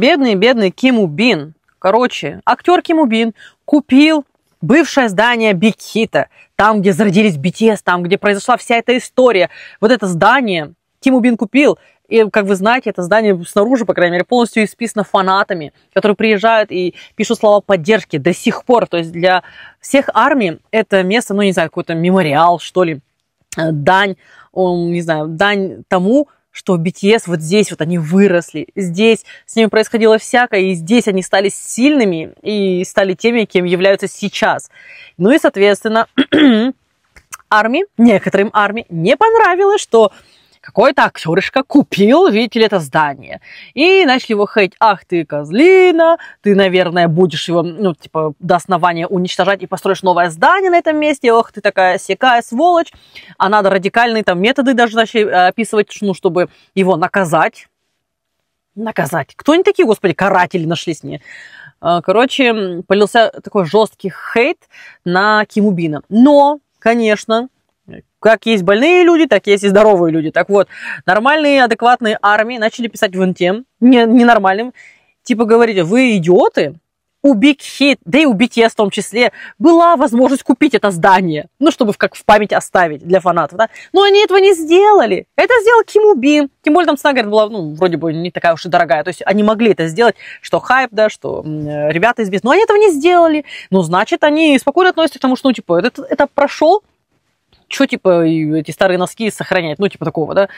Бедный, бедный Ким Убин. Короче, актер Ким Убин купил бывшее здание Бикхита, там, где зародились BTS, там, где произошла вся эта история. Вот это здание Ким Убин купил, и, как вы знаете, это здание снаружи, по крайней мере, полностью исписано фанатами, которые приезжают и пишут слова поддержки до сих пор. То есть для всех армий это место, ну, не знаю, какой-то мемориал, что ли, э, дань, не знаю, дань тому, что BTS вот здесь вот они выросли, здесь с ними происходило всякое, и здесь они стали сильными и стали теми, кем являются сейчас. Ну и, соответственно, армии, некоторым армии не понравилось, что какой-то актерышка купил, видите ли, это здание. И начали его хейтить. Ах ты, козлина, ты, наверное, будешь его, ну, типа, до основания уничтожать и построишь новое здание на этом месте. Ох, ты такая секая сволочь. А надо радикальные там методы даже начали э, описывать, ну, чтобы его наказать. Наказать. Кто они такие, господи, каратели нашлись мне. Э, короче, полился такой жесткий хейт на Кимубина. Но, конечно, как есть больные люди, так есть и здоровые люди. Так вот, нормальные, адекватные армии начали писать в НТМ, не, ненормальным, типа говорить, вы идиоты, у Big Hit, да и у BTS в том числе, была возможность купить это здание, ну, чтобы как в память оставить для фанатов, да? Но они этого не сделали. Это сделал Ким У Бин. Тем более там цена, говорит, была, ну, вроде бы не такая уж и дорогая. То есть они могли это сделать, что хайп, да, что э, ребята из Но они этого не сделали. Ну, значит, они спокойно относятся к тому, что, ну, типа, это, это прошел, что, типа, эти старые носки сохранять, ну, типа такого, да.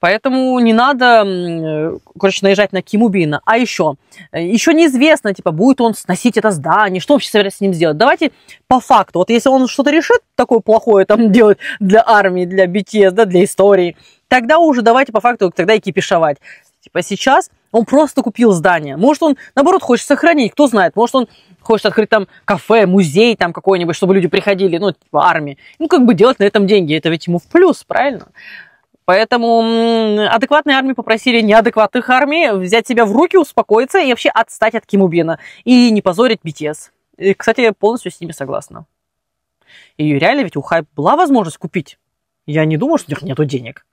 Поэтому не надо, э, короче, наезжать на Кимубина. А еще, э, еще неизвестно, типа, будет он сносить это здание, что вообще собирается с ним сделать. Давайте по факту, вот если он что-то решит такое плохое там делать для армии, для BTS, да, для истории, тогда уже давайте по факту тогда и кипишовать. Типа сейчас он просто купил здание. Может, он, наоборот, хочет сохранить, кто знает. Может, он хочет открыть там кафе, музей там какой-нибудь, чтобы люди приходили, ну, типа армии. Ну, как бы делать на этом деньги, это ведь ему в плюс, правильно? Поэтому адекватные армии попросили неадекватных армий взять себя в руки, успокоиться и вообще отстать от Кимубина и не позорить BTS. И, кстати, я полностью с ними согласна. И реально ведь у Хайп была возможность купить. Я не думаю, что у них нету денег.